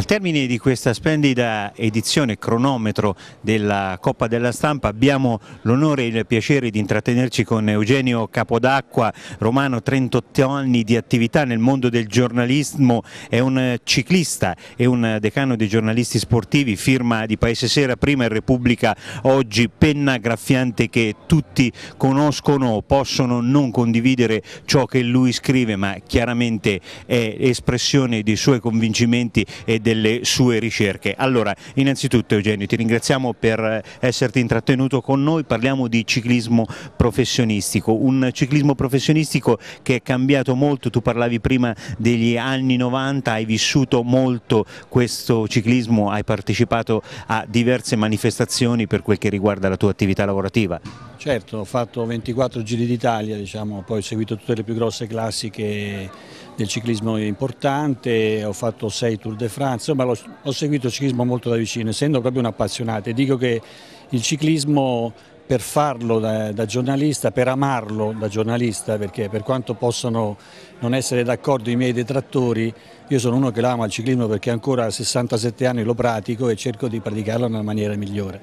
Al termine di questa splendida edizione cronometro della Coppa della Stampa abbiamo l'onore e il piacere di intrattenerci con Eugenio Capodacqua, romano 38 anni di attività nel mondo del giornalismo, è un ciclista e un decano dei giornalisti sportivi, firma di Paese Sera prima e Repubblica oggi, penna graffiante che tutti conoscono, possono non condividere ciò che lui scrive ma chiaramente è espressione dei suoi convincimenti e del delle sue ricerche. Allora, innanzitutto Eugenio, ti ringraziamo per eh, esserti intrattenuto con noi, parliamo di ciclismo professionistico, un ciclismo professionistico che è cambiato molto, tu parlavi prima degli anni 90, hai vissuto molto questo ciclismo, hai partecipato a diverse manifestazioni per quel che riguarda la tua attività lavorativa. Certo, ho fatto 24 giri d'Italia, diciamo, poi ho seguito tutte le più grosse classiche del ciclismo importante, ho fatto sei Tour de France, ma ho seguito il ciclismo molto da vicino, essendo proprio un appassionato e dico che il ciclismo per farlo da, da, giornalista, per amarlo da giornalista, perché per quanto possano non essere d'accordo i miei detrattori, io sono uno che l'ama il ciclismo perché ancora a 67 anni lo pratico e cerco di praticarlo nella maniera migliore.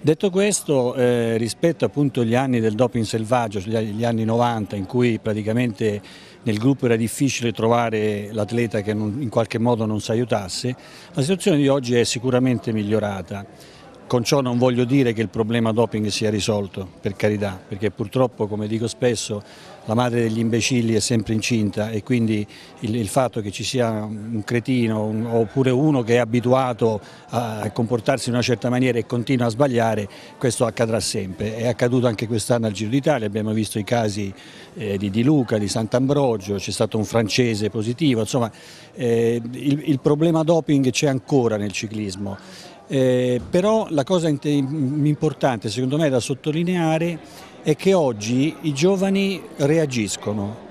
Detto questo, eh, rispetto appunto agli anni del doping selvaggio, gli anni 90 in cui praticamente nel gruppo era difficile trovare l'atleta che non, in qualche modo non si aiutasse, la situazione di oggi è sicuramente migliorata. Con ciò non voglio dire che il problema doping sia risolto, per carità, perché purtroppo, come dico spesso, la madre degli imbecilli è sempre incinta e quindi il, il fatto che ci sia un cretino un, oppure uno che è abituato a comportarsi in una certa maniera e continua a sbagliare, questo accadrà sempre. È accaduto anche quest'anno al Giro d'Italia, abbiamo visto i casi eh, di Di Luca, di Sant'Ambrogio, c'è stato un francese positivo, insomma eh, il, il problema doping c'è ancora nel ciclismo. Eh, però la cosa importante secondo me da sottolineare è che oggi i giovani reagiscono.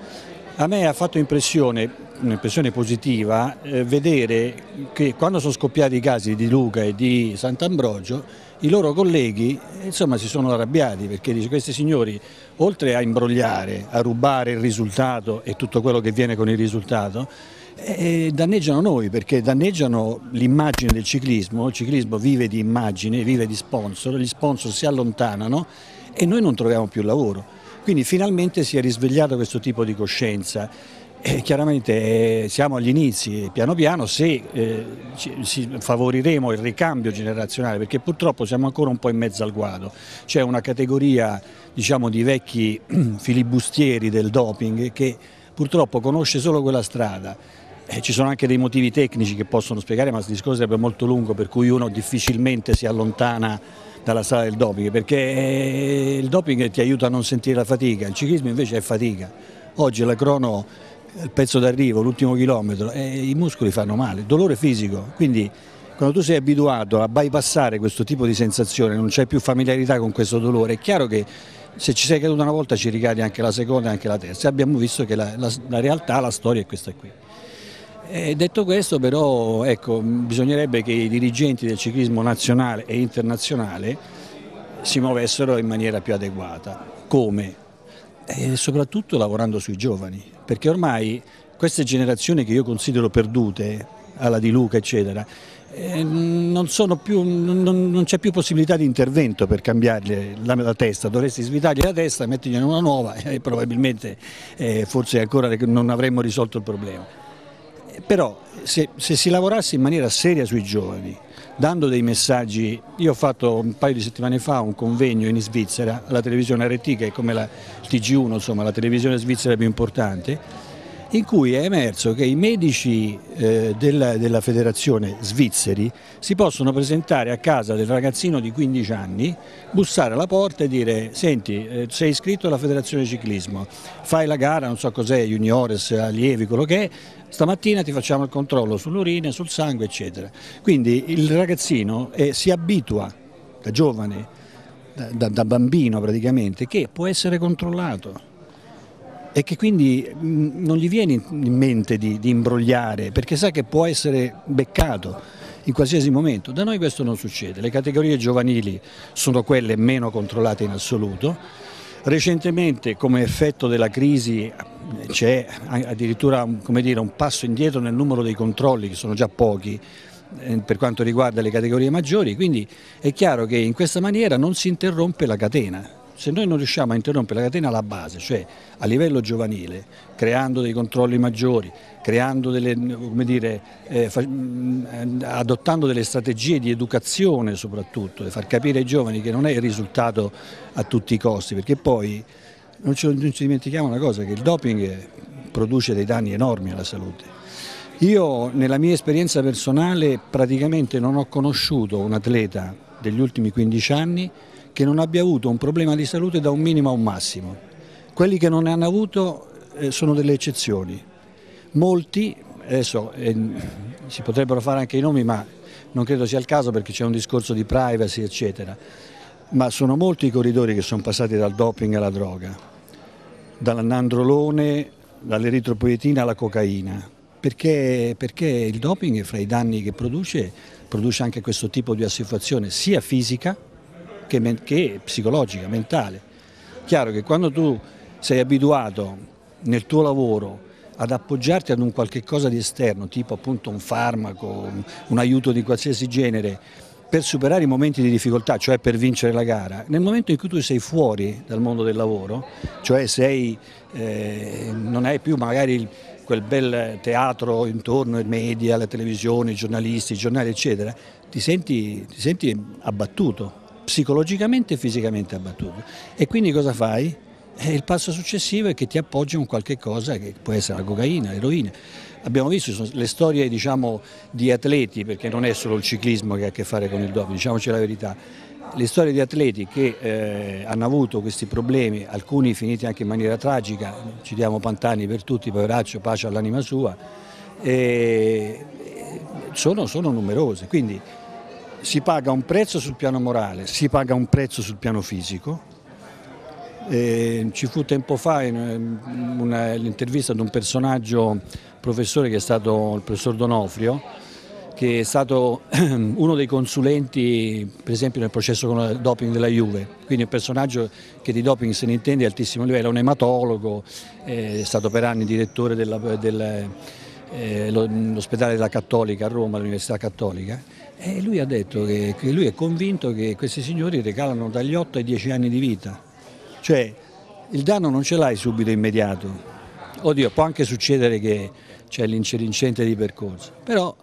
A me ha fatto impressione, un'impressione positiva, eh, vedere che quando sono scoppiati i casi di Luca e di Sant'Ambrogio i loro colleghi insomma, si sono arrabbiati perché dice, questi signori oltre a imbrogliare, a rubare il risultato e tutto quello che viene con il risultato eh, eh, danneggiano noi perché danneggiano l'immagine del ciclismo, il ciclismo vive di immagine, vive di sponsor, gli sponsor si allontanano e noi non troviamo più lavoro. Quindi finalmente si è risvegliato questo tipo di coscienza. Eh, chiaramente eh, siamo agli inizi, piano piano, se eh, ci, favoriremo il ricambio generazionale, perché purtroppo siamo ancora un po' in mezzo al guado. C'è una categoria diciamo, di vecchi filibustieri del doping che purtroppo conosce solo quella strada eh, ci sono anche dei motivi tecnici che possono spiegare, ma il discorso sarebbe molto lungo, per cui uno difficilmente si allontana dalla sala del doping, perché eh, il doping ti aiuta a non sentire la fatica, il ciclismo invece è fatica. Oggi la crono, il pezzo d'arrivo, l'ultimo chilometro, eh, i muscoli fanno male, dolore fisico, quindi quando tu sei abituato a bypassare questo tipo di sensazione, non c'è più familiarità con questo dolore, è chiaro che se ci sei caduto una volta ci ricadi anche la seconda e anche la terza. Abbiamo visto che la, la, la realtà, la storia è questa qui. E eh, detto questo però ecco, bisognerebbe che i dirigenti del ciclismo nazionale e internazionale si muovessero in maniera più adeguata. Come? E eh, soprattutto lavorando sui giovani, perché ormai queste generazioni che io considero perdute, alla Di Luca eccetera, eh, non, più, non, non c'è più possibilità di intervento per cambiargli la, la, testa, dovresti svitargli la testa, mettergliene una nuova e probabilmente eh, forse ancora non avremmo risolto il problema però se, se, si lavorasse in maniera seria sui giovani, dando dei messaggi, io ho fatto un paio di settimane fa un convegno in Svizzera alla televisione RT che è come la TG1, insomma la televisione svizzera più importante, in cui è emerso che i medici eh, della, della, federazione svizzeri si possono presentare a casa del ragazzino di 15 anni, bussare alla porta e dire senti eh, sei iscritto alla federazione ciclismo, fai la gara, non so cos'è, juniores, allievi, quello che è, stamattina ti facciamo il controllo sull'urina, sul sangue eccetera. Quindi il ragazzino eh, si abitua da giovane, da, da, da bambino praticamente, che può essere controllato e che quindi mm, non gli viene in mente di, di imbrogliare perché sa che può essere beccato in qualsiasi momento. Da noi questo non succede, le categorie giovanili sono quelle meno controllate in assoluto. Recentemente come effetto della crisi c'è addirittura dire, un passo indietro nel numero dei controlli che sono già pochi eh, per quanto riguarda le categorie maggiori, quindi è chiaro che in questa maniera non si interrompe la catena, se noi non riusciamo a interrompere la catena alla base, cioè a livello giovanile, creando dei controlli maggiori, delle, dire, eh, mm, eh, adottando delle strategie di educazione soprattutto, e far capire ai giovani che non è il risultato a tutti i costi, perché poi non ci, non ci dimentichiamo una cosa, che il doping produce dei danni enormi alla salute. Io nella mia esperienza personale praticamente non ho conosciuto un atleta degli ultimi 15 anni che non abbia avuto un problema di salute da un minimo a un massimo. Quelli che non ne hanno avuto eh, sono delle eccezioni. Molti, adesso eh, si potrebbero fare anche i nomi ma non credo sia il caso perché c'è un discorso di privacy eccetera, ma sono molti i corridori che sono passati dal doping alla droga, dall'androlone, dall'eritropoietina alla cocaina, perché, perché il doping fra i danni che produce produce anche questo tipo di assuefazione sia fisica che, che psicologica, mentale. Chiaro che quando tu sei abituato nel tuo lavoro ad appoggiarti ad un qualche cosa di esterno, tipo appunto un farmaco, un aiuto di qualsiasi genere, per superare i momenti di difficoltà, cioè per vincere la gara, nel momento in cui tu sei fuori dal mondo del lavoro, cioè sei, eh, non hai più magari quel bel teatro intorno, i media, la televisione, i giornalisti, i giornali eccetera, ti senti, ti senti abbattuto, psicologicamente e fisicamente abbattuto. E quindi cosa fai? Eh, il passo successivo è che ti appoggi a un qualche cosa che può essere la cocaina, l'eroina. Abbiamo visto le storie diciamo, di atleti, perché non è solo il ciclismo che ha a che fare con il doping, diciamoci la verità, le storie di atleti che eh, hanno avuto questi problemi, alcuni finiti anche in maniera tragica, ci diamo Pantani per tutti, poveraccio, pace all'anima sua, eh, sono, sono numerose. Quindi si paga un prezzo sul piano morale, si paga un prezzo sul piano fisico. E ci fu tempo fa l'intervista ad un personaggio, professore che è stato il professor Donofrio, che è stato uno dei consulenti per esempio nel processo con il doping della Juve, quindi un personaggio che di doping se ne intende a altissimo livello, è un ematologo, è stato per anni direttore della, della eh, l'ospedale della Cattolica a Roma, l'Università Cattolica, e lui ha detto che, che lui è convinto che questi signori regalano dagli 8 ai 10 anni di vita, cioè il danno non ce l'hai subito immediato, oddio può anche succedere che c'è l'incidente di percorso, però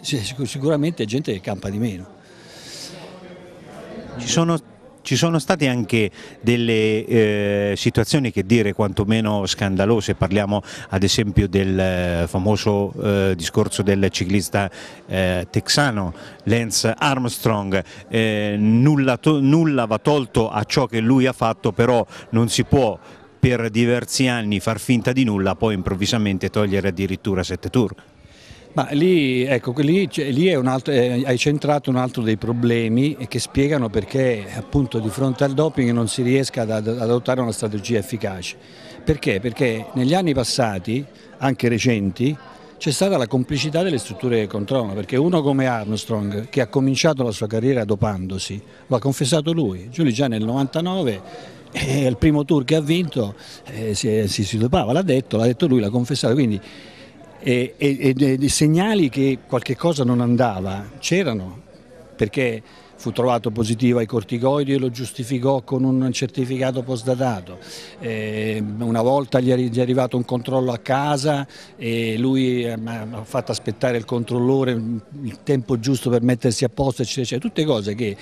eh, sicuramente è gente che campa di meno. Ci sono ci sono state anche delle eh, situazioni che dire quantomeno scandalose, parliamo ad esempio del eh, famoso eh, discorso del ciclista eh, texano Lance Armstrong, eh, nulla, to nulla va tolto a ciò che lui ha fatto, però non si può per diversi anni far finta di nulla, poi improvvisamente togliere addirittura sette tour. Ma lì, ecco, lì, lì altro, eh, hai centrato un altro dei problemi che spiegano perché appunto di fronte al doping non si riesca ad, adottare una strategia efficace. Perché? Perché negli anni passati, anche recenti, c'è stata la complicità delle strutture che controllano, perché uno come Armstrong, che ha cominciato la sua carriera dopandosi, lo ha confessato lui, Giulio già nel 99 eh, il primo tour che ha vinto eh, si, si, si dopava, l'ha detto, l'ha detto lui, l'ha confessato, quindi e, e, e, e segnali che qualche cosa non andava c'erano perché fu trovato positivo ai corticoidi e lo giustificò con un certificato postdatato. Eh, una volta gli è arrivato un controllo a casa e lui ehm, ha fatto aspettare il controllore il tempo giusto per mettersi a posto, eccetera, eccetera. Tutte cose che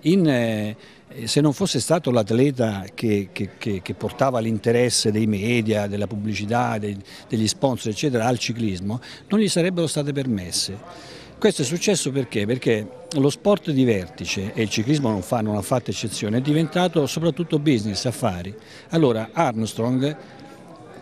in... Eh, se non fosse stato l'atleta che, che, che, che, portava l'interesse dei media, della pubblicità, dei, degli sponsor eccetera al ciclismo, non gli sarebbero state permesse. Questo è successo perché? Perché lo sport di vertice, e il ciclismo non, fa, non ha fatto eccezione, è diventato soprattutto business, affari. Allora Armstrong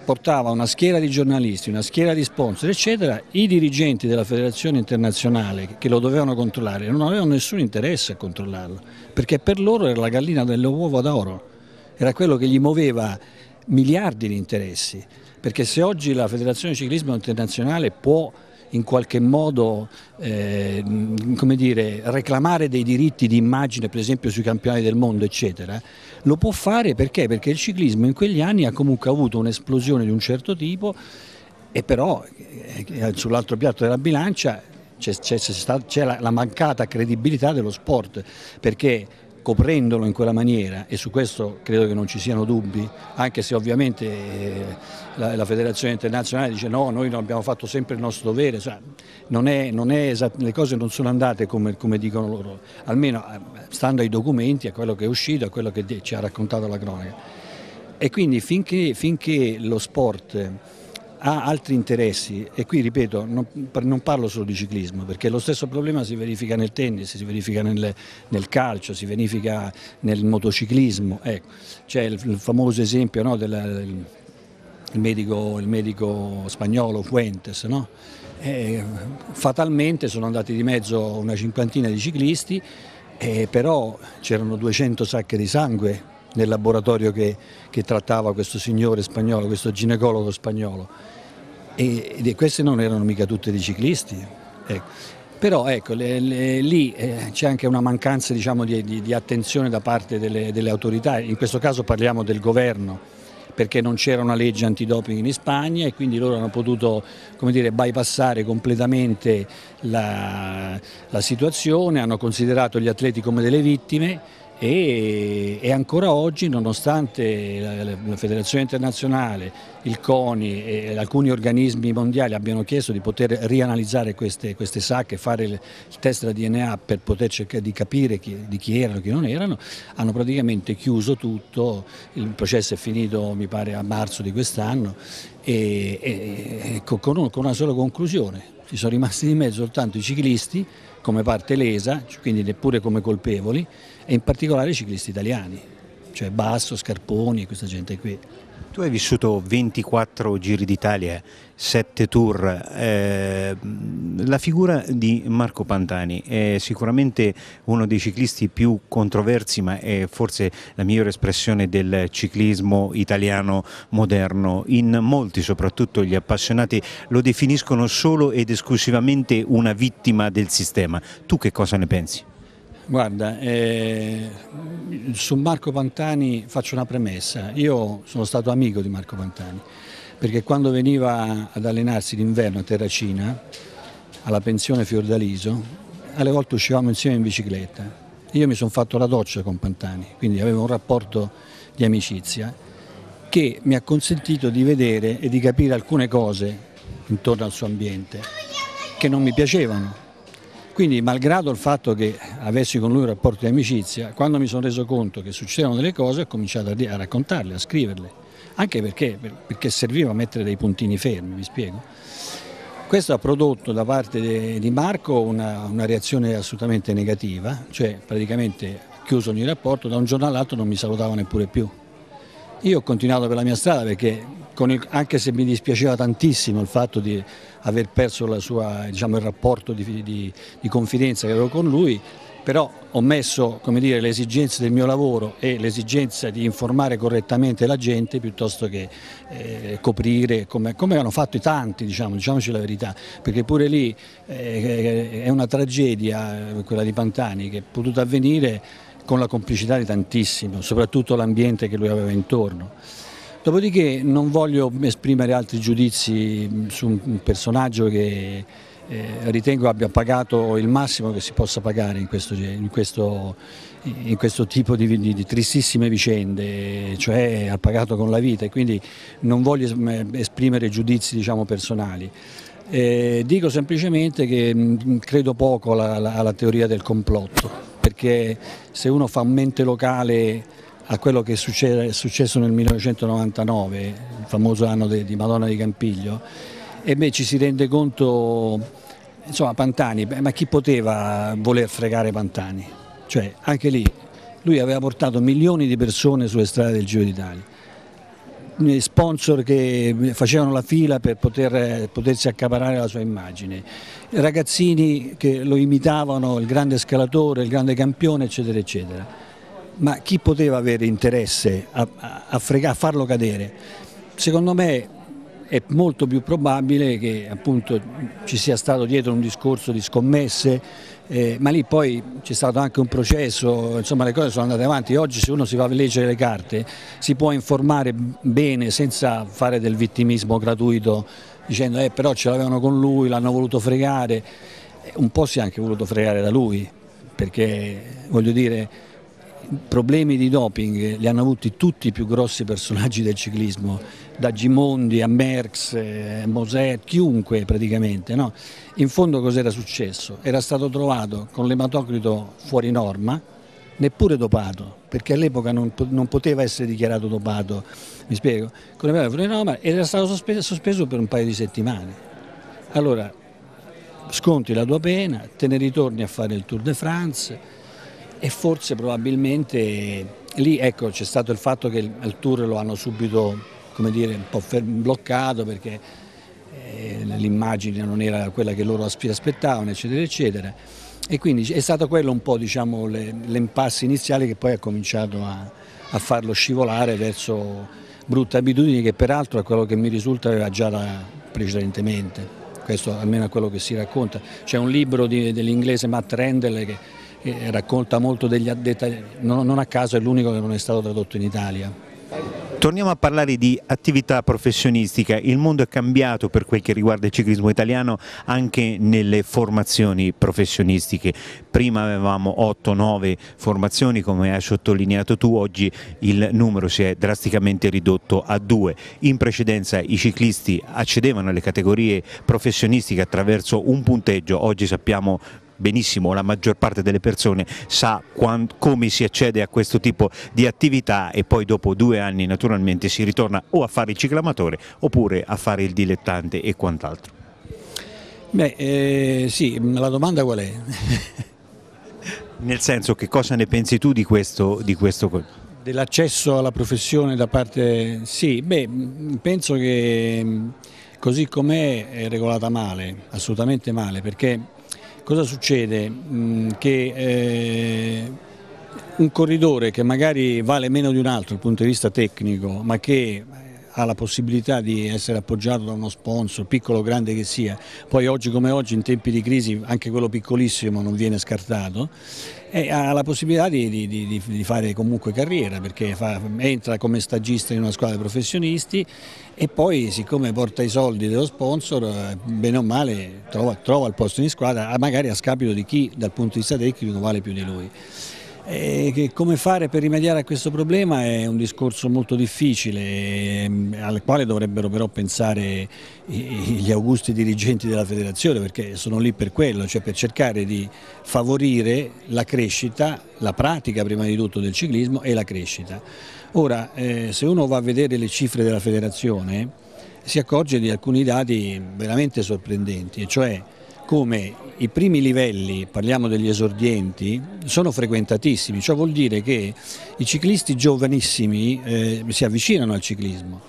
portava una schiera di giornalisti, una schiera di sponsor, eccetera, i dirigenti della federazione internazionale che lo dovevano controllare non avevano nessun interesse a controllarlo, perché per loro era la gallina delle uova d'oro, era quello che gli muoveva miliardi di interessi, perché se oggi la federazione ciclismo internazionale può in qualche modo eh, dire, reclamare dei diritti di immagine per esempio sui campionati del mondo eccetera, lo può fare perché? Perché il ciclismo in quegli anni ha comunque avuto un'esplosione di un certo tipo e però eh, eh sull'altro piatto della bilancia c'è la, la mancata credibilità dello sport perché coprendolo in quella maniera e su questo credo che non ci siano dubbi, anche se ovviamente eh, la, la Federazione Internazionale dice no, noi non abbiamo fatto sempre il nostro dovere, cioè, non è, non è le cose non sono andate come, come, dicono loro, almeno eh, stando ai documenti, a quello che è uscito, a quello che ci ha raccontato la cronaca. E quindi finché, finché lo sport ha altri interessi e qui ripeto non, non, parlo solo di ciclismo perché lo stesso problema si verifica nel tennis, si verifica nel, nel calcio, si verifica nel motociclismo, ecco, c'è il, il, famoso esempio no, del, il medico, il medico, spagnolo Fuentes, no? fatalmente sono andati di mezzo una cinquantina di ciclisti, eh, però c'erano 200 sacche di sangue nel laboratorio che, che trattava questo signore spagnolo, questo ginecologo spagnolo. E, e queste non erano mica tutte di ciclisti. Ecco. Però ecco, le, le, lì eh, c'è anche una mancanza diciamo, di, di, di, attenzione da parte delle, delle autorità, in questo caso parliamo del governo perché non c'era una legge antidoping in Spagna e quindi loro hanno potuto dire, bypassare completamente la, la situazione, hanno considerato gli atleti come delle vittime e, e ancora oggi nonostante la, la, Federazione Internazionale, il CONI e alcuni organismi mondiali abbiano chiesto di poter rianalizzare queste, queste sacche, fare il, il test della DNA per poter cercare di capire chi, di chi erano e chi non erano, hanno praticamente chiuso tutto, il processo è finito mi pare a marzo di quest'anno e, e, ecco, con, con una sola conclusione, ci sono rimasti di mezzo soltanto i ciclisti come parte lesa, cioè quindi neppure come colpevoli, e in particolare i ciclisti italiani, cioè Basso, Scarponi e questa gente qui. Tu hai vissuto 24 Giri d'Italia, 7 tour, eh, la figura di Marco Pantani è sicuramente uno dei ciclisti più controversi ma è forse la migliore espressione del ciclismo italiano moderno. In molti, soprattutto gli appassionati, lo definiscono solo ed esclusivamente una vittima del sistema. Tu che cosa ne pensi? Guarda, eh, su Marco Pantani faccio una premessa, io sono stato amico di Marco Pantani perché quando veniva ad allenarsi d'inverno a Terracina, alla pensione Fiordaliso, alle volte uscivamo insieme in bicicletta. Io mi sono fatto la doccia con Pantani, quindi avevo un rapporto di amicizia che mi ha consentito di vedere e di capire alcune cose intorno al suo ambiente che non mi piacevano quindi malgrado il fatto che avessi con lui un rapporto di amicizia, quando mi sono reso conto che succedevano delle cose ho cominciato a, raccontarle, a scriverle, anche perché, perché serviva mettere dei puntini fermi, mi spiego. Questo ha prodotto da parte di Marco una, una reazione assolutamente negativa, cioè praticamente chiuso ogni rapporto, da un giorno all'altro non mi salutava neppure più. Io ho continuato per la mia strada perché il, anche se mi dispiaceva tantissimo il fatto di aver perso sua, diciamo, il rapporto di, di, di confidenza che avevo con lui, però ho messo dire, le esigenze del mio lavoro e l'esigenza di informare correttamente la gente piuttosto che eh, coprire come, come, hanno fatto i tanti, diciamo, diciamoci la verità, perché pure lì eh, è una tragedia eh, quella di Pantani che è potuta avvenire con la complicità di tantissimo, soprattutto l'ambiente che lui aveva intorno. Dopodiché non voglio esprimere altri giudizi mm, su un personaggio che eh, ritengo abbia pagato il massimo che si possa pagare in questo, in questo, in questo tipo di, di, di, tristissime vicende, cioè ha pagato con la vita e quindi non voglio esprimere giudizi diciamo, personali. Eh, dico semplicemente che mh, mm, credo poco alla, alla, alla teoria del complotto, perché se uno fa mente locale a quello che è successo nel 1999, il famoso anno di Madonna di Campiglio, e beh, ci si rende conto, insomma Pantani, ma chi poteva voler fregare Pantani? Cioè anche lì lui aveva portato milioni di persone sulle strade del Giro d'Italia eh, sponsor che facevano la fila per poter, potersi accaparare la sua immagine, ragazzini che lo imitavano, il grande scalatore, il grande campione eccetera eccetera ma chi poteva avere interesse a, a, frega, a farlo cadere? Secondo me è molto più probabile che appunto, ci sia stato dietro un discorso di scommesse, eh, ma lì poi c'è stato anche un processo, insomma le cose sono andate avanti, oggi se uno si va a leggere le carte si può informare bene senza fare del vittimismo gratuito dicendo eh, però ce l'avevano con lui, l'hanno voluto fregare, eh, un po' si è anche voluto fregare da lui perché voglio dire problemi di doping li hanno avuti tutti i più grossi personaggi del ciclismo, da Gimondi a Merckx, a eh, Moset, chiunque praticamente. No? In fondo cos'era successo? Era stato trovato con l'ematocrito fuori norma, neppure dopato, perché all'epoca non, non, poteva essere dichiarato dopato, mi spiego, con l'ematocrito fuori norma ed era stato sospeso per un paio di settimane. Allora, sconti la tua pena, te ne ritorni a fare il Tour de France, e forse probabilmente lì ecco, c'è stato il fatto che il tour lo hanno subito dire, un po' bloccato perché eh, l'immagine non era quella che loro aspettavano eccetera eccetera e quindi è stato quello un po' diciamo, l'impasse iniziale che poi ha cominciato a, a, farlo scivolare verso brutte abitudini che peraltro a quello che mi risulta aveva già da precedentemente questo almeno è quello che si racconta c'è un libro dell'inglese Matt Rendell che racconta molto degli addetti, non, non a caso è l'unico che non è stato tradotto in Italia. Torniamo a parlare di attività professionistica, il mondo è cambiato per quel che riguarda il ciclismo italiano anche nelle formazioni professionistiche, prima avevamo 8-9 formazioni come hai sottolineato tu, oggi il numero si è drasticamente ridotto a 2, in precedenza i ciclisti accedevano alle categorie professionistiche attraverso un punteggio, oggi sappiamo benissimo la maggior parte delle persone sa come si accede a questo tipo di attività e poi dopo due anni naturalmente si ritorna o a fare il ciclamatore oppure a fare il dilettante e quant'altro. Beh, eh, sì, la domanda qual è? Nel senso, che cosa ne pensi tu di questo? Di questo? Dell'accesso alla professione da parte... Sì, beh, penso che mm, così com'è è regolata male, assolutamente male, perché Cosa succede? Mm, che eh, un corridore che magari vale meno di un altro dal punto di vista tecnico, ma che ha la possibilità di essere appoggiato da uno sponsor, piccolo o grande che sia, poi oggi come oggi in tempi di crisi anche quello piccolissimo non viene scartato, e ha la possibilità di, di, di, di fare comunque carriera perché fa, entra come stagista in una squadra di professionisti e poi siccome porta i soldi dello sponsor, eh, bene o male trova, trova il posto in squadra, magari a scapito di chi dal punto di vista tecnico vale più di lui. Eh, e come fare per rimediare a questo problema è un discorso molto difficile ehm, al quale dovrebbero però pensare gli augusti dirigenti della federazione perché sono lì per quello, cioè per cercare di favorire la crescita, la pratica prima di tutto del ciclismo e la crescita. Ora eh, se uno va a vedere le cifre della federazione si accorge di alcuni dati veramente sorprendenti e cioè come i primi livelli, parliamo degli esordienti, sono frequentatissimi, ciò vuol dire che i ciclisti giovanissimi eh, si avvicinano al ciclismo.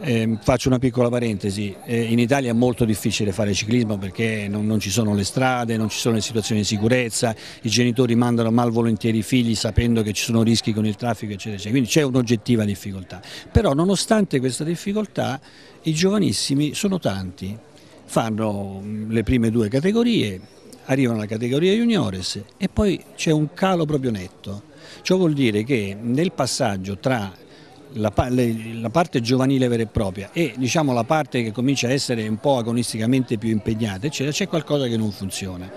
Eh, faccio una piccola parentesi, eh, in Italia è molto difficile fare ciclismo perché non, non, ci sono le strade, non ci sono le situazioni di sicurezza, i genitori mandano malvolentieri i figli sapendo che ci sono rischi con il traffico eccetera, eccetera. quindi c'è un'oggettiva difficoltà. Però nonostante questa difficoltà i giovanissimi sono tanti, fanno mm, le prime due categorie, arrivano alla categoria juniores e poi c'è un calo proprio netto. Ciò vuol dire che nel passaggio tra la, la, parte giovanile vera e propria e diciamo, la parte che comincia a essere un po' agonisticamente più impegnata, c'è qualcosa che non funziona.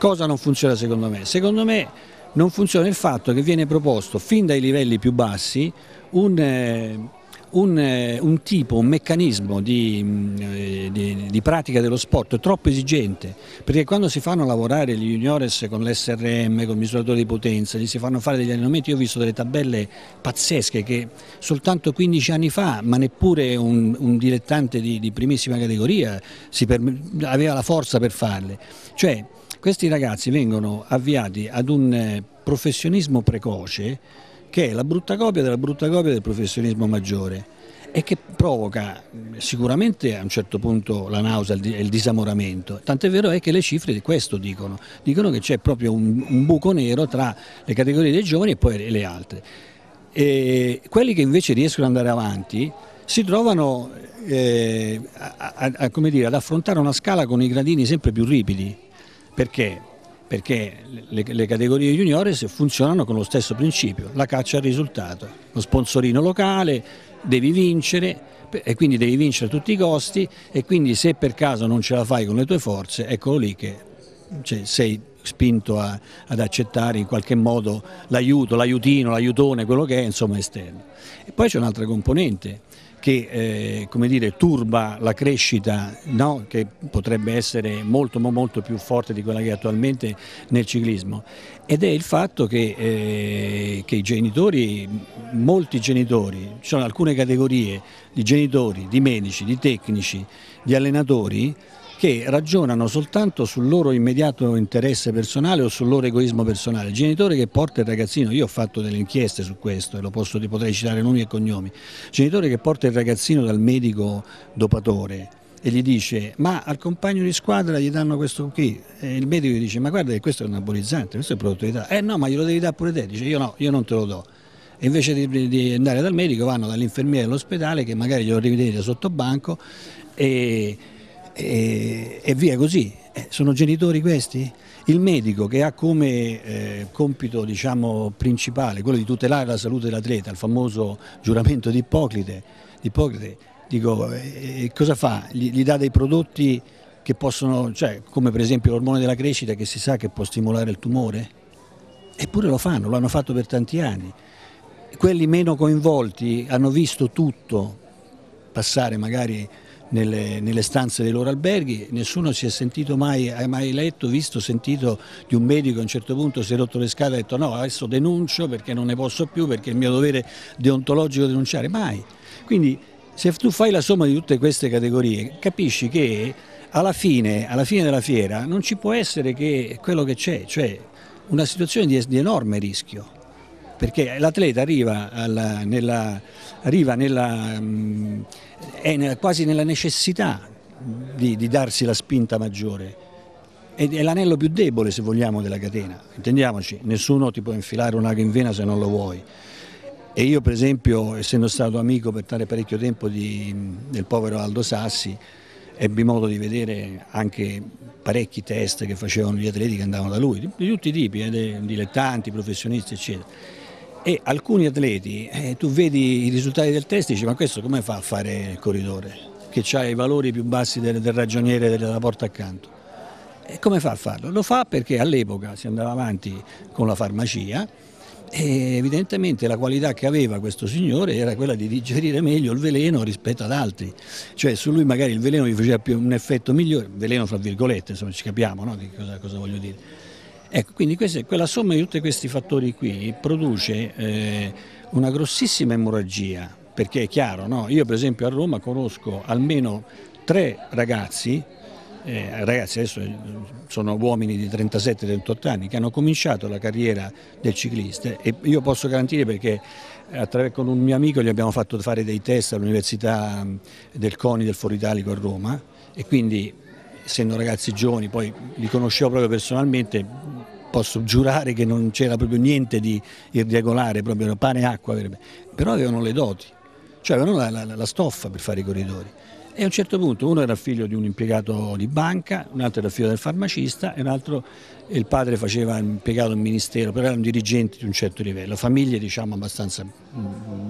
Cosa non funziona secondo me? Secondo me non funziona il fatto che viene proposto fin dai livelli più bassi un... Eh, un, eh, un tipo, un meccanismo di, mm, eh, di, di, pratica dello sport troppo esigente, perché quando si fanno lavorare gli juniores con l'SRM, con il misuratore di potenza, gli si fanno fare degli allenamenti, io ho visto delle tabelle pazzesche che soltanto 15 anni fa, ma neppure un, un dilettante di, di, primissima categoria per, aveva la forza per farle. Cioè, questi ragazzi vengono avviati ad un eh, professionismo precoce che è la brutta copia della brutta copia del professionismo maggiore e che provoca sicuramente a un certo punto la nausea e il disamoramento. Tant'è vero è che le cifre di questo dicono, dicono che c'è proprio un, un, buco nero tra le categorie dei giovani e poi le altre. E quelli che invece riescono ad andare avanti si trovano eh, a, a, a, dire, ad affrontare una scala con i gradini sempre più ripidi. Perché? perché le, le, categorie juniores funzionano con lo stesso principio, la caccia al risultato, lo sponsorino locale, devi vincere e quindi devi vincere a tutti i costi e quindi se per caso non ce la fai con le tue forze, eccolo lì che cioè, sei spinto a, ad accettare in qualche modo l'aiuto, l'aiutino, l'aiutone, quello che è, insomma esterno. E poi c'è un'altra componente che eh, come dire, turba la crescita no? che potrebbe essere molto, molto più forte di quella che è attualmente nel ciclismo ed è il fatto che, eh, che i genitori, molti genitori, ci sono alcune categorie di genitori, di medici, di tecnici, di allenatori che ragionano soltanto sul loro immediato interesse personale o sul loro egoismo personale. Il genitore che porta il ragazzino, io ho fatto delle inchieste su questo e lo posso, potrei citare nomi e cognomi, il genitore che porta il ragazzino dal medico dopatore e gli dice ma al compagno di squadra gli danno questo qui e il medico gli dice ma guarda che questo è un anabolizzante, questo è un prodotto di età, eh no ma glielo devi dare pure te, dice io no, io non te lo do e invece di, di, andare dal medico vanno dall'infermiera all'ospedale che magari glielo rivedete sotto banco e e, e via così. Eh, sono genitori questi? Il medico che ha come eh, compito diciamo, principale quello di tutelare la salute dell'atleta, il famoso giuramento di Ippocrate, di Ippocrate dico, eh, eh, cosa fa? Gli, gli dà dei prodotti che possono, cioè, come per esempio l'ormone della crescita che si sa che può stimolare il tumore? Eppure lo fanno, lo hanno fatto per tanti anni. Quelli meno coinvolti hanno visto tutto passare magari nelle, nelle, stanze dei loro alberghi, nessuno si è sentito mai, mai letto, visto, sentito di un medico a un certo punto si è rotto le scale e ha detto no adesso denuncio perché non ne posso più, perché è il mio dovere deontologico denunciare, mai. Quindi se tu fai la somma di tutte queste categorie capisci che alla fine, alla fine della fiera non ci può essere che quello che c'è, cioè una situazione di, di enorme rischio perché l'atleta arriva, alla, nella, arriva nella, mh, è quasi nella necessità di, di darsi la spinta maggiore è l'anello più debole se vogliamo della catena, intendiamoci, nessuno ti può infilare un'aga in vena se non lo vuoi. E io per esempio, essendo stato amico per tale parecchio tempo di, del povero Aldo Sassi, ebbi modo di vedere anche parecchi test che facevano gli atleti che andavano da lui, di, tutti i tipi, eh, dilettanti, professionisti eccetera e alcuni atleti, eh, tu vedi i risultati del test e dici ma questo come fa a fare il corridore? Che ha i valori più bassi del, del ragioniere della porta accanto. E come fa a farlo? Lo fa perché all'epoca si andava avanti con la farmacia e evidentemente la qualità che aveva questo signore era quella di digerire meglio il veleno rispetto ad altri, cioè su lui magari il veleno gli faceva più un effetto migliore, veleno fra virgolette, insomma ci capiamo no? cosa, cosa voglio dire Ecco, quindi questa, quella somma di tutti questi fattori qui produce eh, una grossissima emorragia, perché è chiaro, no? io per esempio a Roma conosco almeno tre ragazzi, eh, ragazzi adesso eh, sono uomini di 37-38 anni, che hanno cominciato la carriera del ciclista e io posso garantire perché eh, attraverso un mio amico gli abbiamo fatto fare dei test all'Università mm, del CONI del Foritalico a Roma e quindi essendo ragazzi giovani, poi li conoscevo proprio personalmente, posso giurare che non c'era proprio niente di irregolare, proprio pane e acqua, però avevano le doti, cioè avevano la, la, la stoffa per fare i corridori. E a un certo punto uno era figlio di un impiegato di banca, un altro era figlio del farmacista e un altro il padre faceva impiegato in ministero, però erano dirigenti di un certo livello, famiglie diciamo abbastanza mm,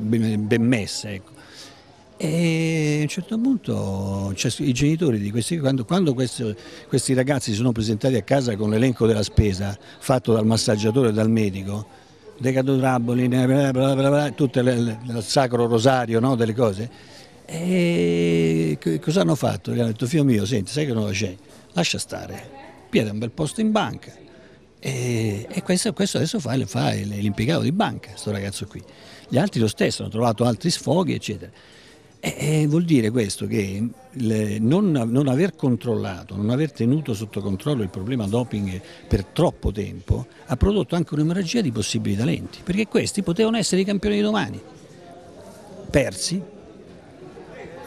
ben, ben messe. Ecco. E a un certo punto cioè, i genitori di questi, quando, quando questi, questi ragazzi si sono presentati a casa con l'elenco della spesa fatto dal massaggiatore e dal medico, decadutraboli, tutto il sacro rosario no, delle cose, e cosa hanno fatto? Gli hanno detto figlio mio, senti, sai che non la c'è? Lascia stare, piede un bel posto in banca. E, e questo, questo, adesso fa, fa l'impiegato di banca, questo ragazzo qui. Gli altri lo stesso, hanno trovato altri sfoghi, eccetera. E, eh, e eh, vuol dire questo che le, non, non, aver controllato, non aver tenuto sotto controllo il problema doping per troppo tempo ha prodotto anche un'emorragia di possibili talenti, perché questi potevano essere i campioni di domani, persi.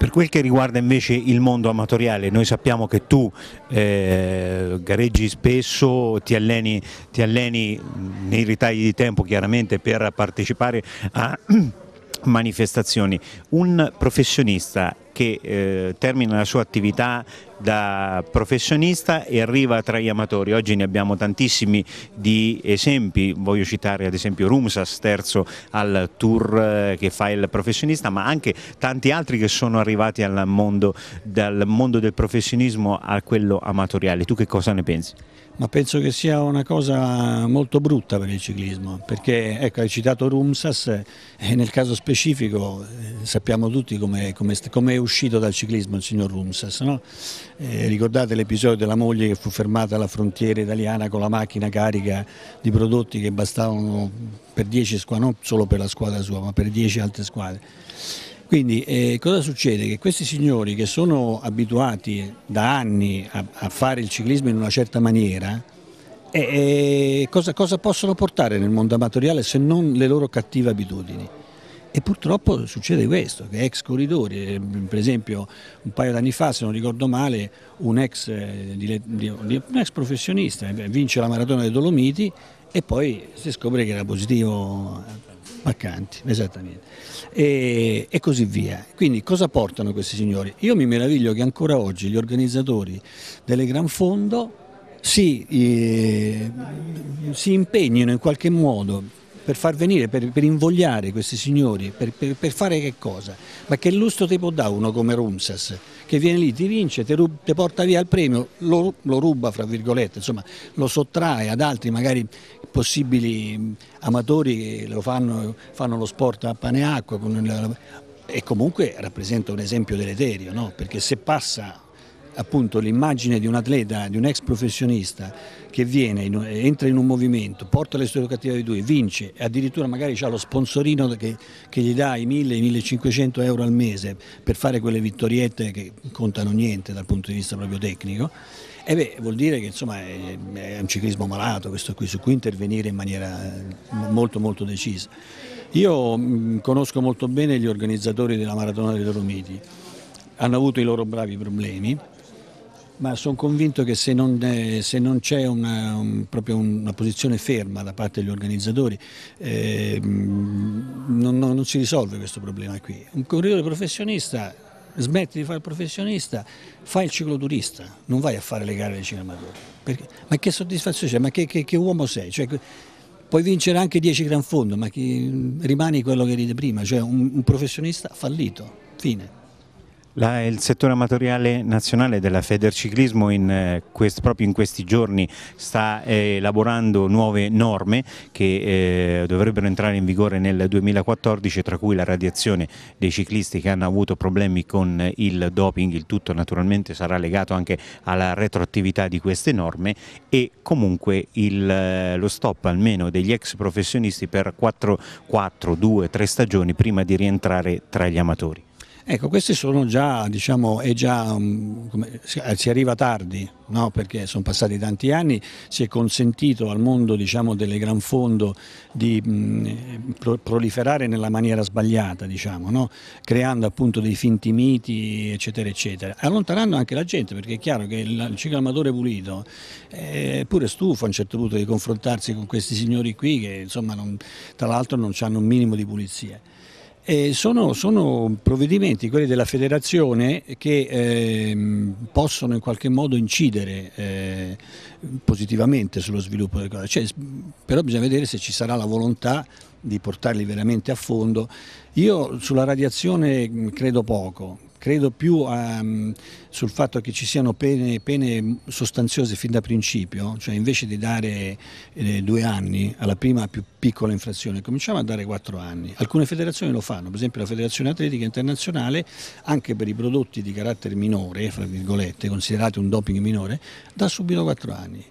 Per quel che riguarda invece il mondo amatoriale, noi sappiamo che tu eh, gareggi spesso, ti alleni, ti alleni nei ritagli di tempo chiaramente per partecipare a manifestazioni. Un professionista che eh, termina la sua attività da professionista e arriva tra gli amatori. Oggi ne abbiamo tantissimi di esempi, voglio citare ad esempio Rumsas, terzo al tour eh, che fa il professionista, ma anche tanti altri che sono arrivati mondo, dal mondo del professionismo a quello amatoriale. Tu che cosa ne pensi? ma penso che sia una cosa molto brutta per il ciclismo, perché ecco, hai citato Rumsas e nel caso specifico eh, sappiamo tutti come com com è uscito dal ciclismo il signor Rumsas. No? Eh, ricordate l'episodio della moglie che fu fermata alla frontiera italiana con la macchina carica di prodotti che bastavano per 10 squadre, non solo per la squadra sua, ma per 10 altre squadre. Quindi eh, cosa succede? Che questi signori che sono abituati da anni a, a fare il ciclismo in una certa maniera, eh, eh cosa, cosa possono portare nel mondo amatoriale se non le loro cattive abitudini? E purtroppo succede questo, che ex corridori, eh, per esempio un paio d'anni fa, se non ricordo male, un ex, eh, un ex, professionista vince la maratona dei Dolomiti e poi si scopre che era positivo Mercanti, esattamente. E, e, così via. Quindi cosa portano questi signori? Io mi meraviglio che ancora oggi gli organizzatori delle Gran Fondo si, eh, si impegnino in qualche modo per far venire, per, per invogliare questi signori, per, per, per, fare che cosa? Ma che lustro ti può dare uno come Rumsas, che viene lì, ti vince, ti, rub, ti porta via il premio, lo, lo, ruba, fra virgolette, insomma, lo sottrae ad altri magari possibili amatori che lo fanno, fanno lo sport a pane e acqua, e comunque rappresenta un esempio deleterio, no? perché se passa appunto l'immagine di un atleta, di un ex professionista che viene, entra in un movimento, porta le sue cattive abitudini, vince, e addirittura magari ha lo sponsorino che, che gli dà i 1000-1500 euro al mese per fare quelle vittoriette che contano niente dal punto di vista proprio tecnico, e beh, vuol dire che insomma, è, è un ciclismo malato questo qui, su cui intervenire in maniera eh, molto molto decisa. Io mh, mm, conosco molto bene gli organizzatori della Maratona dei Dolomiti, hanno avuto i loro bravi problemi, ma sono convinto che se non, eh, se non c'è una, un, una, posizione ferma da parte degli organizzatori eh, non, non, non si risolve questo problema qui. Un corridore professionista smetti di fare il professionista, fai il cicloturista, non vai a fare le gare dei cinematori. Perché, ma che soddisfazione c'è? Ma che, che, che, uomo sei? Cioè, puoi vincere anche 10 gran fondo, ma chi, rimani quello che ride prima, cioè un, un professionista fallito, fine. La, il settore amatoriale nazionale della Federciclismo in eh, quest, proprio in questi giorni sta eh, elaborando nuove norme che eh, dovrebbero entrare in vigore nel 2014 tra cui la radiazione dei ciclisti che hanno avuto problemi con eh, il doping, il tutto naturalmente sarà legato anche alla retroattività di queste norme e comunque il, eh, lo stop almeno degli ex professionisti per 4, 4, 2, 3 stagioni prima di rientrare tra gli amatori. Ecco, questi sono già, diciamo, è già, um, come, eh, si arriva tardi, no? perché sono passati tanti anni, si è consentito al mondo diciamo, delle gran fondo di mh, mm, pro proliferare nella maniera sbagliata, diciamo, no? creando appunto dei finti miti, eccetera, eccetera, allontanando anche la gente, perché è chiaro che il, il ciclamatore pulito è eh, pure stufo a un certo punto di confrontarsi con questi signori qui che insomma, non, tra l'altro non hanno un minimo di pulizia. Eh, sono, sono, provvedimenti, quelli della federazione, che eh, possono in qualche modo incidere eh, positivamente sullo sviluppo del cose, cioè, però bisogna vedere se ci sarà la volontà di portarli veramente a fondo. Io sulla radiazione credo poco, credo più um, sul fatto che ci siano pene, pene, sostanziose fin da principio, cioè invece di dare eh, due anni alla prima più piccola infrazione, cominciamo a dare quattro anni. Alcune federazioni lo fanno, per esempio la Federazione Atletica Internazionale, anche per i prodotti di carattere minore, fra virgolette, considerati un doping minore, dà subito quattro anni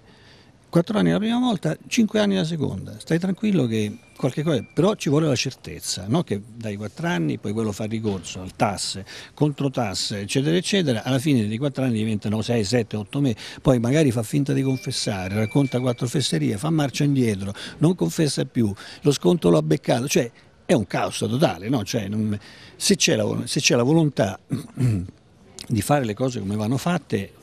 quattro anni la prima volta, cinque anni la seconda. Stai tranquillo che qualche cosa, però ci vuole la certezza, no? che dai quattro anni poi quello fa ricorso al tasse, contro tasse, eccetera, eccetera, alla fine dei quattro anni diventano sei, sette, otto mesi, poi magari fa finta di confessare, racconta quattro fesserie, fa marcia indietro, non confessa più, lo sconto lo ha beccato, cioè è un caos totale, no? cioè, non, se c'è la, la volontà di fare le cose come vanno fatte,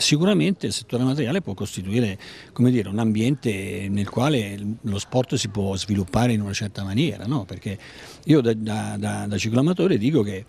Sicuramente il settore materiale può costituire dire, un ambiente nel quale lo sport si può sviluppare in una certa maniera, no? perché io da, da, da cicloamatore dico che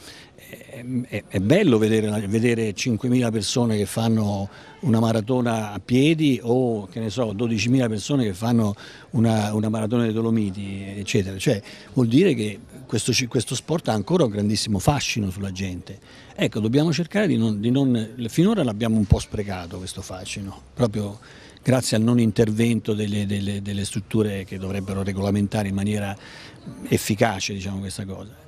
è, è bello vedere, vedere 5.000 persone che fanno una maratona a piedi o che ne so 12.000 persone che fanno una, una maratona dei Dolomiti eccetera, cioè, vuol dire che questo, questo, sport ha ancora un grandissimo fascino sulla gente. Ecco, dobbiamo cercare di non, di non finora l'abbiamo un po' sprecato questo fascino, proprio grazie al non intervento delle, delle, delle strutture che dovrebbero regolamentare in maniera efficace diciamo, questa cosa.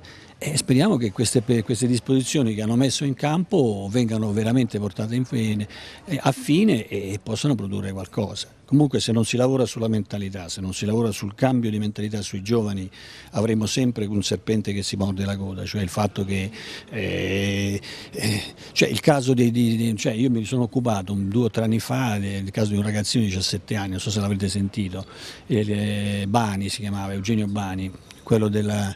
E speriamo che queste, queste, disposizioni che hanno messo in campo vengano veramente portate fine, eh, a fine e possano produrre qualcosa. Comunque se non si lavora sulla mentalità, se non si lavora sul cambio di mentalità sui giovani, avremo sempre un serpente che si morde la coda, cioè il fatto che, eh, eh, cioè il caso di, di, cioè io mi sono occupato due o tre anni fa del caso di un ragazzino di 17 anni, non so se l'avrete sentito, eh, Bani si chiamava, Eugenio Bani, quello della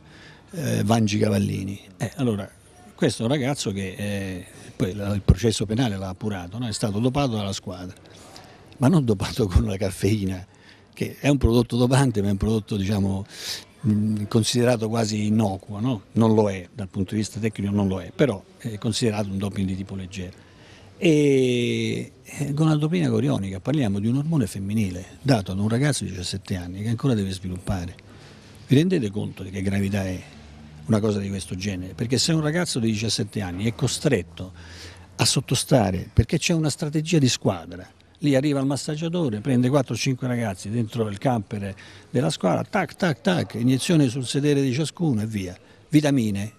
eh, Vangi Cavallini. Eh, allora, questo è un ragazzo che eh, poi il processo penale l'ha appurato, no? è stato dopato dalla squadra, ma non dopato con la caffeina, che è un prodotto dopante, ma è un prodotto diciamo, mm, considerato quasi innocuo, no? non lo è dal punto di vista tecnico, non lo è, però è considerato un doping di tipo leggero. E eh, gonadopina corionica, parliamo di un ormone femminile dato ad un ragazzo di 17 anni che ancora deve sviluppare. Vi rendete conto di che gravità è? una cosa di questo genere, perché se un ragazzo di 17 anni è costretto a sottostare perché c'è una strategia di squadra, lì arriva il massaggiatore, prende 4-5 ragazzi dentro il camper della squadra, tac tac tac, iniezione sul sedere di ciascuno e via, vitamine.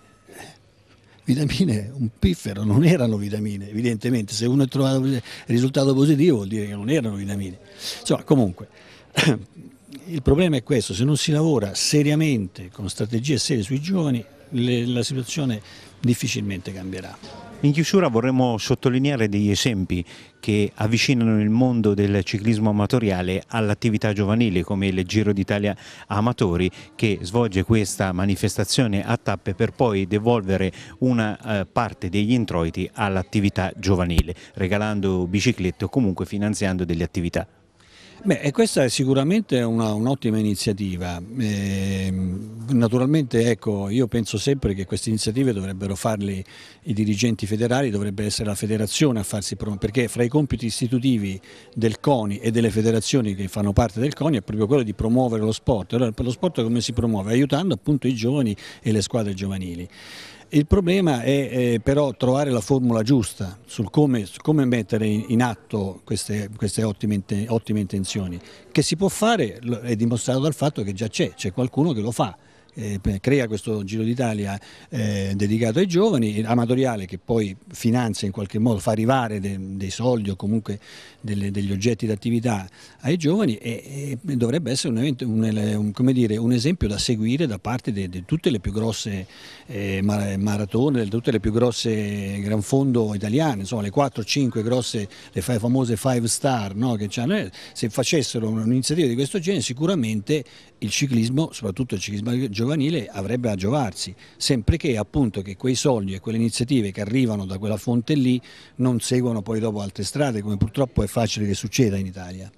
Vitamine, un piffero, non erano vitamine, evidentemente, se uno è trovato il risultato positivo vuol dire che non erano vitamine. Insomma, comunque, il problema è questo, se non si lavora seriamente con strategie serie sui giovani le, la situazione difficilmente cambierà. In chiusura vorremmo sottolineare degli esempi che avvicinano il mondo del ciclismo amatoriale all'attività giovanile come il Giro d'Italia Amatori che svolge questa manifestazione a tappe per poi devolvere una eh, parte degli introiti all'attività giovanile regalando biciclette o comunque finanziando delle attività. Beh, e questa è sicuramente una, un'ottima iniziativa. Eh, naturalmente, ecco, io penso sempre che queste iniziative dovrebbero farle i dirigenti federali, dovrebbe essere la federazione a farsi promuovere, perché fra i compiti istitutivi del CONI e delle federazioni che fanno parte del CONI è proprio quello di promuovere lo sport. Allora, lo sport come si promuove? Aiutando appunto i giovani e le squadre giovanili. Il problema è eh, però trovare la formula giusta sul come, su come mettere in, in atto queste, queste ottime, ottime intenzioni, che si può fare, è dimostrato dal fatto che già c'è, c'è qualcuno che lo fa. Eh, crea questo Giro d'Italia eh, dedicato ai giovani, amatoriale che poi finanzia in qualche modo, fa arrivare de, dei soldi o comunque delle, degli oggetti d'attività ai giovani e, e dovrebbe essere un, evento, un, un, dire, un, esempio da seguire da parte di tutte le più grosse eh, maratone, di tutte le più grosse gran fondo italiane, insomma le 4-5 grosse, le famose 5 star no, che hanno, eh, se facessero un'iniziativa di questo genere sicuramente il ciclismo, soprattutto il ciclismo giovanile, avrebbe a giovarsi, sempre che appunto che quei soldi e quelle iniziative che arrivano da quella fonte lì non seguono poi dopo altre strade, come purtroppo è facile che succeda in Italia.